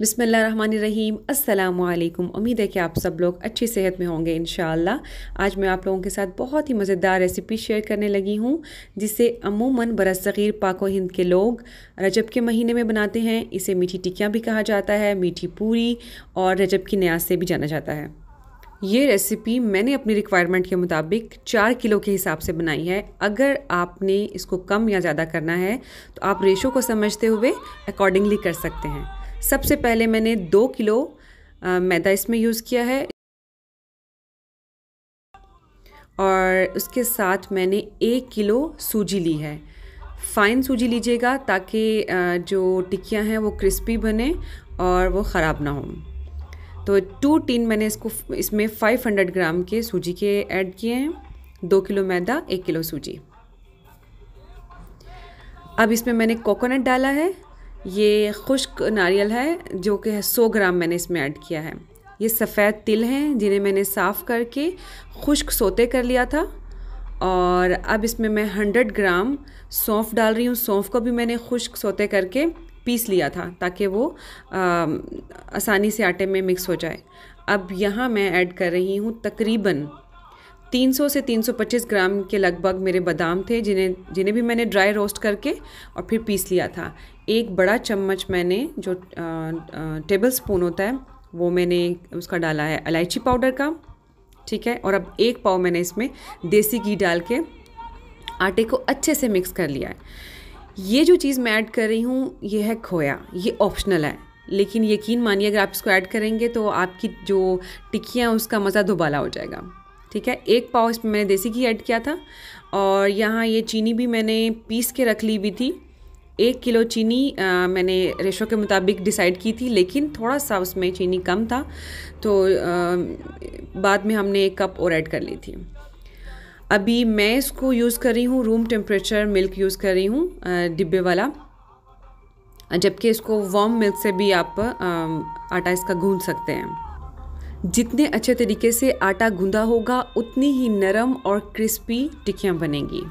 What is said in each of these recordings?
रहीम अल्लाम उम्मीद है कि आप सब लोग अच्छी सेहत में होंगे इन आज मैं आप लोगों के साथ बहुत ही मज़ेदार रेसिपी शेयर करने लगी हूँ जिसे अमूमन बरसीर पाको हिंद के लोग रजब के महीने में बनाते हैं इसे मीठी टिकियाँ भी कहा जाता है मीठी पूरी और रजब की न्याज से भी जाना जाता है ये रेसिपी मैंने अपनी रिक्वायरमेंट के मुताबिक चार किलो के हिसाब से बनाई है अगर आपने इसको कम या ज़्यादा करना है तो आप रेशो को समझते हुए अकॉर्डिंगली कर सकते हैं सबसे पहले मैंने दो किलो मैदा इसमें यूज़ किया है और उसके साथ मैंने एक किलो सूजी ली है फ़ाइन सूजी लीजिएगा ताकि जो टिक्कियाँ हैं वो क्रिस्पी बने और वो ख़राब ना हो तो टू टीन मैंने इसको इसमें 500 ग्राम के सूजी के ऐड किए हैं दो किलो मैदा एक किलो सूजी अब इसमें मैंने कोकोनट डाला है ये खुश्क नारियल है जो कि है सौ ग्राम मैंने इसमें ऐड किया है ये सफ़ेद तिल हैं जिन्हें मैंने साफ़ करके खुश्क सोते कर लिया था और अब इसमें मैं हंड्रेड ग्राम सौंफ डाल रही हूँ सौंफ को भी मैंने खुश्क सोते करके पीस लिया था ताकि वो आ, आसानी से आटे में मिक्स हो जाए अब यहाँ मैं ऐड कर रही हूँ तकरीबन 300 से 325 ग्राम के लगभग मेरे बादाम थे जिन्हें जिन्हें भी मैंने ड्राई रोस्ट करके और फिर पीस लिया था एक बड़ा चम्मच मैंने जो टेबल स्पून होता है वो मैंने उसका डाला है इलायची पाउडर का ठीक है और अब एक पाव मैंने इसमें देसी घी डाल के आटे को अच्छे से मिक्स कर लिया है ये जो चीज़ मैं ऐड कर रही हूँ ये है खोया ये ऑप्शनल है लेकिन यकीन मानिए अगर आप इसको ऐड करेंगे तो आपकी जो टिक्कियाँ उसका मज़ा दुबाला हो जाएगा ठीक है एक पाव इसमें मैंने देसी घी ऐड किया था और यहाँ ये चीनी भी मैंने पीस के रख ली हुई थी एक किलो चीनी आ, मैंने रेशो के मुताबिक डिसाइड की थी लेकिन थोड़ा सा उसमें चीनी कम था तो आ, बाद में हमने एक कप और ऐड कर ली थी अभी मैं इसको यूज़ कर रही हूँ रूम टेम्परेचर मिल्क यूज़ कर रही हूँ डिब्बे वाला जबकि इसको वार्म मिल्क से भी आप आटा इसका गूंद सकते हैं जितने अच्छे तरीके से आटा गूंदा होगा उतनी ही नरम और क्रिस्पी टिक्कियाँ बनेंगी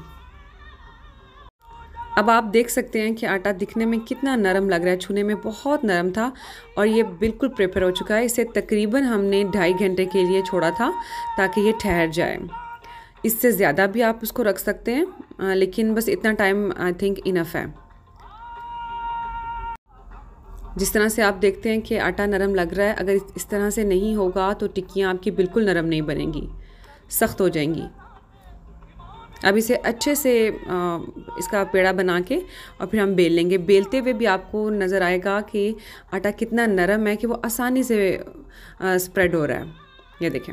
अब आप देख सकते हैं कि आटा दिखने में कितना नरम लग रहा है छूने में बहुत नरम था और ये बिल्कुल प्रिपेयर हो चुका है इसे तकरीबन हमने ढाई घंटे के लिए छोड़ा था ताकि ये ठहर जाए इससे ज़्यादा भी आप उसको रख सकते हैं लेकिन बस इतना टाइम आई थिंक इनफ है जिस तरह से आप देखते हैं कि आटा नरम लग रहा है अगर इस तरह से नहीं होगा तो टिक्कियाँ आपकी बिल्कुल नरम नहीं बनेंगी सख्त हो जाएंगी अब इसे अच्छे से इसका पेड़ा बना के और फिर हम बेल लेंगे बेलते हुए भी आपको नज़र आएगा कि आटा कितना नरम है कि वो आसानी से स्प्रेड हो रहा है ये देखें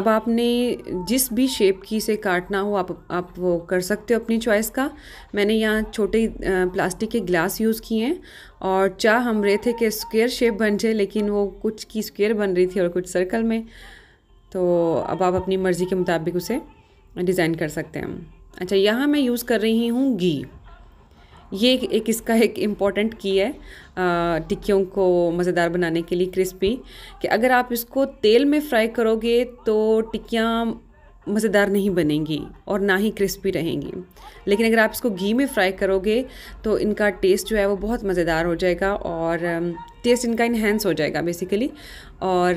अब आपने जिस भी शेप की से काटना हो आप आप वो कर सकते हो अपनी चॉइस का मैंने यहाँ छोटे प्लास्टिक के ग्लास यूज़ किए हैं और चाह हम रहे थे कि स्क्वेयर शेप बन जाए लेकिन वो कुछ की स्क्वेयर बन रही थी और कुछ सर्कल में तो अब आप अपनी मर्ज़ी के मुताबिक उसे डिज़ाइन कर सकते हैं अच्छा यहाँ मैं यूज़ कर रही हूँ घी ये एक इसका एक इम्पॉर्टेंट की है टिक्कियों को मज़ेदार बनाने के लिए क्रिस्पी कि अगर आप इसको तेल में फ्राई करोगे तो टिक्कियाँ मज़ेदार नहीं बनेंगी और ना ही क्रिस्पी रहेंगी लेकिन अगर आप इसको घी में फ्राई करोगे तो इनका टेस्ट जो है वो बहुत मज़ेदार हो जाएगा और टेस्ट इनका इन्हेंस हो जाएगा बेसिकली और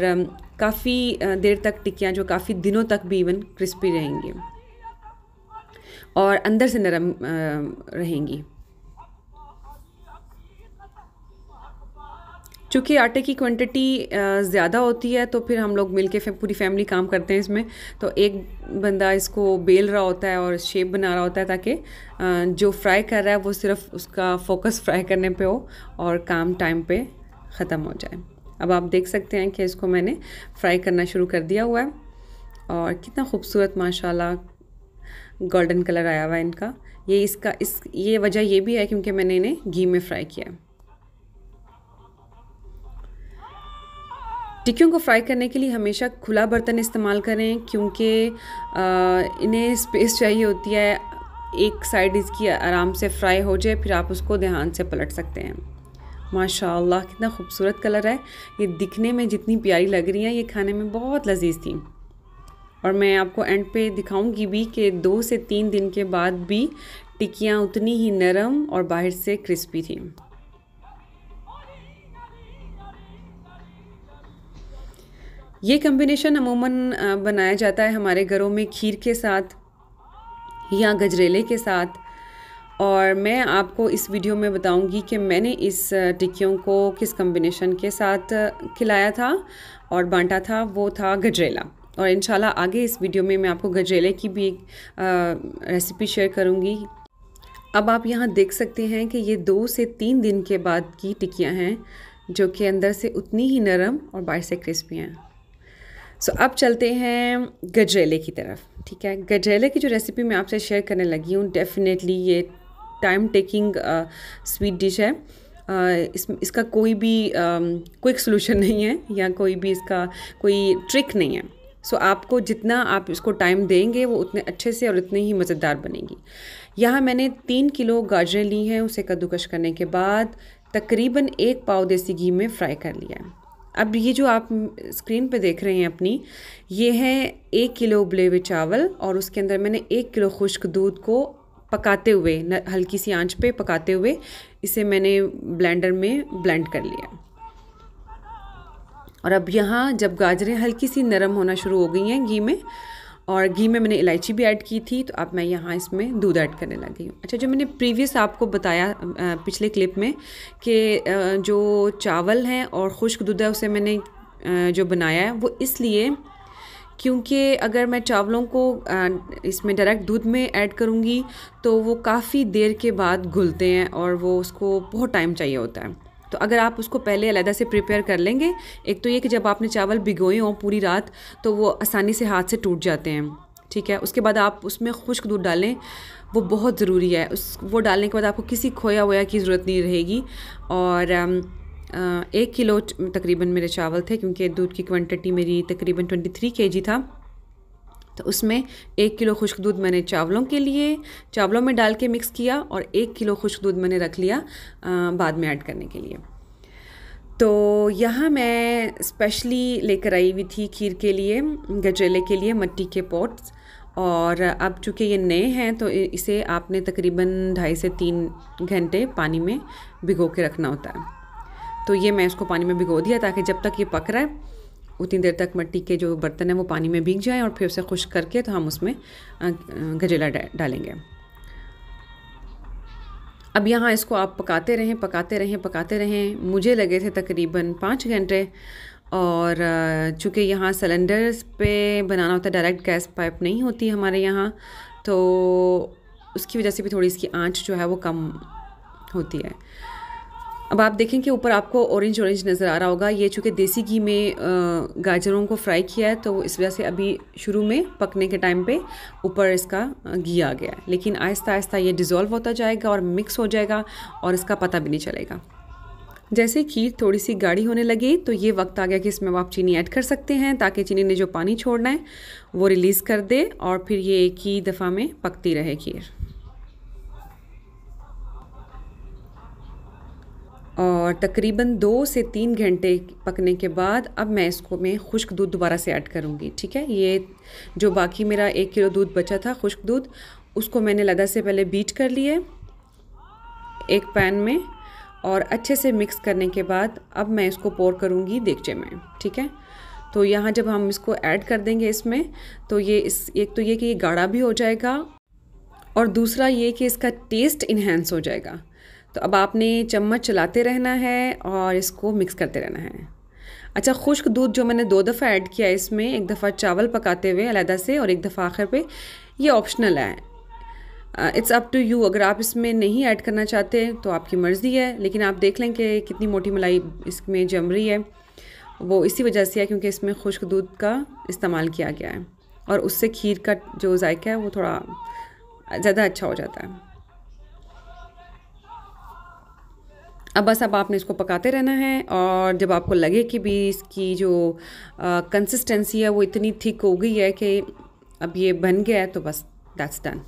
काफ़ी देर तक टिक्कियाँ जो काफ़ी दिनों तक भी इवन क्रिस्पी रहेंगी और अंदर से नरम रहेंगी चूँकि आटे की क्वांटिटी ज़्यादा होती है तो फिर हम लोग मिल के पूरी फैमिली काम करते हैं इसमें तो एक बंदा इसको बेल रहा होता है और शेप बना रहा होता है ताकि जो फ्राई कर रहा है वो सिर्फ उसका फोकस फ्राई करने पे हो और काम टाइम पे ख़त्म हो जाए अब आप देख सकते हैं कि इसको मैंने फ्राई करना शुरू कर दिया हुआ है और कितना खूबसूरत माशाला गोल्डन कलर आया हुआ है इनका ये इसका इस ये वजह ये भी है क्योंकि मैंने इन्हें घी में फ्राई किया है टिक्कियों को फ्राई करने के लिए हमेशा खुला बर्तन इस्तेमाल करें क्योंकि इन्हें स्पेस चाहिए होती है एक साइड इसकी आराम से फ्राई हो जाए फिर आप उसको ध्यान से पलट सकते हैं माशाल्लाह कितना खूबसूरत कलर है ये दिखने में जितनी प्यारी लग रही है ये खाने में बहुत लजीज थी और मैं आपको एंड पे दिखाऊंगी भी कि दो से तीन दिन के बाद भी टिक्कियाँ उतनी ही नरम और बाहर से क्रिस्पी थी ये कम्बिनेशन अमूमन बनाया जाता है हमारे घरों में खीर के साथ या गजरेले के साथ और मैं आपको इस वीडियो में बताऊंगी कि मैंने इस टिक्कियों को किस कम्बिनेशन के साथ खिलाया था और बांटा था वो था गजरेला और इन आगे इस वीडियो में मैं आपको गजरेले की भी एक रेसिपी शेयर करूँगी अब आप यहाँ देख सकते हैं कि ये दो से तीन दिन के बाद की टिक्कियाँ हैं जो कि अंदर से उतनी ही नरम और बाहर से क्रिस्पी हैं सो so, अब चलते हैं गजरेले की तरफ ठीक है गजरेले की जो रेसिपी मैं आपसे शेयर करने लगी हूँ डेफिनेटली ये टाइम टेकिंग स्वीट डिश है uh, इस इसका कोई भी क्विक uh, सोल्यूशन नहीं है या कोई भी इसका कोई ट्रिक नहीं है सो so, आपको जितना आप इसको टाइम देंगे वो उतने अच्छे से और उतने ही मज़ेदार बनेगी यहाँ मैंने तीन किलो गाजरें ली हैं उसे कद्दूकश करने के बाद तकरीबन एक पाव देसी घी में फ्राई कर लिया है अब ये जो आप स्क्रीन पे देख रहे हैं अपनी ये है एक किलो उबले हुए चावल और उसके अंदर मैंने एक किलो खुश्क दूध को पकाते हुए हल्की सी आंच पे पकाते हुए इसे मैंने ब्लेंडर में ब्लेंड कर लिया और अब यहाँ जब गाजरें हल्की सी नरम होना शुरू हो गई हैं घी में और घी में मैंने इलायची भी ऐड की थी तो अब मैं यहाँ इसमें दूध ऐड करने लगी हूँ अच्छा जो मैंने प्रीवियस आपको बताया पिछले क्लिप में कि जो चावल हैं और खुश्क दूध है उसे मैंने जो बनाया है वो इसलिए क्योंकि अगर मैं चावलों को इसमें डायरेक्ट दूध में ऐड करूँगी तो वो काफ़ी देर के बाद घुलते हैं और वो उसको बहुत टाइम चाहिए होता है तो अगर आप उसको पहले अलहदा से प्रिपेयर कर लेंगे एक तो ये कि जब आपने चावल भिगोए हों पूरी रात तो वो आसानी से हाथ से टूट जाते हैं ठीक है उसके बाद आप उसमें खुश्क दूध डालें वो बहुत ज़रूरी है उस वो डालने के बाद आपको किसी खोया वोया की ज़रूरत नहीं रहेगी और एक किलो तकरीबन मेरे चावल थे क्योंकि दूध की क्वांटिटी मेरी तकरीबन 23 केजी था तो उसमें एक किलो खुश्क दूध मैंने चावलों के लिए चावलों में डाल के मिक्स किया और एक किलो खुश्क दूध मैंने रख लिया आ, बाद में ऐड करने के लिए तो यहाँ मैं स्पेशली लेकर आई हुई थी खीर के लिए गजरेले के लिए मट्टी के पॉट्स और अब चूँकि ये नए हैं तो इसे आपने तकरीबन ढाई से तीन घंटे पानी में भिगो के रखना होता है तो ये मैं इसको पानी में भिगो दिया ताकि जब तक ये पक रहा है उतनी देर तक मट्टी के जो बर्तन हैं वो पानी में भीग जाएं और फिर उसे खुश करके तो हम उसमें गजेला डालेंगे अब यहाँ इसको आप पकाते रहें पकाते रहें पकाते रहें मुझे लगे थे तकरीबन पाँच घंटे और चूँकि यहाँ सिलेंडर्स पे बनाना होता है डायरेक्ट गैस पाइप नहीं होती हमारे यहाँ तो उसकी वजह से भी थोड़ी इसकी आंच जो है वो कम होती है अब आप देखें कि ऊपर आपको ऑरेंज ऑरेंज नज़र आ रहा होगा ये चूँकि देसी घी में गाजरों को फ्राई किया है तो इस वजह से अभी शुरू में पकने के टाइम पे ऊपर इसका घी आ गया है लेकिन आहिस्ता आहिस्ता ये डिज़ोल्व होता जाएगा और मिक्स हो जाएगा और इसका पता भी नहीं चलेगा जैसे खीर थोड़ी सी गाढ़ी होने लगी तो ये वक्त आ गया कि इसमें आप चीनी ऐड कर सकते हैं ताकि चीनी ने जो पानी छोड़ना है वो रिलीज़ कर दे और फिर ये एक ही दफ़ा में पकती रहे खीर और तकरीबन दो से तीन घंटे पकने के बाद अब मैं इसको मैं खुश्क दूध दोबारा से ऐड करूँगी ठीक है ये जो बाकी मेरा एक किलो दूध बचा था खुश्क दूध उसको मैंने लदा से पहले बीट कर लिए एक पैन में और अच्छे से मिक्स करने के बाद अब मैं इसको पोर करूँगी देगचे में ठीक है तो यहाँ जब हम इसको ऐड कर देंगे इसमें तो ये इस एक तो ये कि ये गाढ़ा भी हो जाएगा और दूसरा ये कि इसका टेस्ट इन्हेंस हो जाएगा तो अब आपने चम्मच चलाते रहना है और इसको मिक्स करते रहना है अच्छा खुश्क दूध जो मैंने दो दफ़ा ऐड किया है इसमें एक दफ़ा चावल पकाते हुए अलहदा से और एक दफ़ा आखिर पे ये ऑप्शनल है इट्स अप टू यू अगर आप इसमें नहीं ऐड करना चाहते तो आपकी मर्ज़ी है लेकिन आप देख लें कि कितनी मोटी मलाई इसमें जम रही है वो इसी वजह से है क्योंकि इसमें खुश्क दूध का इस्तेमाल किया गया है और उससे खीर का जो ऐक है वो थोड़ा ज़्यादा अच्छा हो जाता है अब बस अब आपने इसको पकाते रहना है और जब आपको लगे कि भी इसकी जो कंसिस्टेंसी है वो इतनी थिक हो गई है कि अब ये बन गया है तो बस दैट्स डन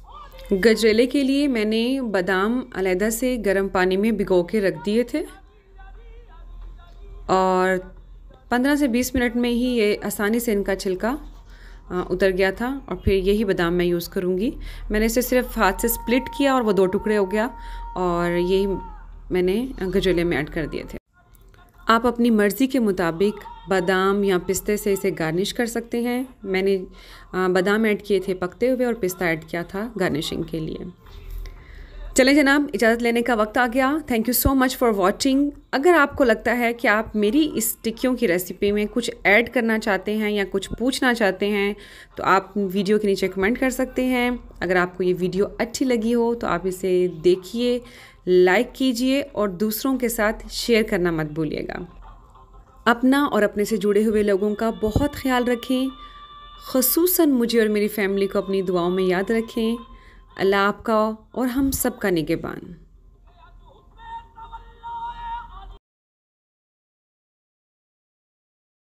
गजरेले के लिए मैंने बादाम अलहदा से गर्म पानी में भिगो के रख दिए थे और 15 से 20 मिनट में ही ये आसानी से इनका छिलका उतर गया था और फिर यही बादाम मैं यूज़ करूँगी मैंने इसे सिर्फ हाथ से स्प्लिट किया और वो दो टुकड़े हो गया और यही मैंने गजोले में ऐड कर दिए थे आप अपनी मर्ज़ी के मुताबिक बादाम या पिस्ते से इसे गार्निश कर सकते हैं मैंने बादाम ऐड किए थे पकते हुए और पिस्ता ऐड किया था गार्निशिंग के लिए चले जनाब इजाज़त लेने का वक्त आ गया thank you so much for watching अगर आपको लगता है कि आप मेरी इस टिक्कियों की रेसिपी में कुछ ऐड करना चाहते हैं या कुछ पूछना चाहते हैं तो आप वीडियो के नीचे कमेंट कर सकते हैं अगर आपको ये वीडियो अच्छी लगी हो तो आप इसे देखिए लाइक कीजिए और दूसरों के साथ शेयर करना मत भूलिएगा अपना और अपने से जुड़े हुए लोगों का बहुत ख्याल रखें खसूस मुझे और मेरी फैमिली को अपनी दुआओं में याद रखें अल्लाह आपका और हम सब का निगेबान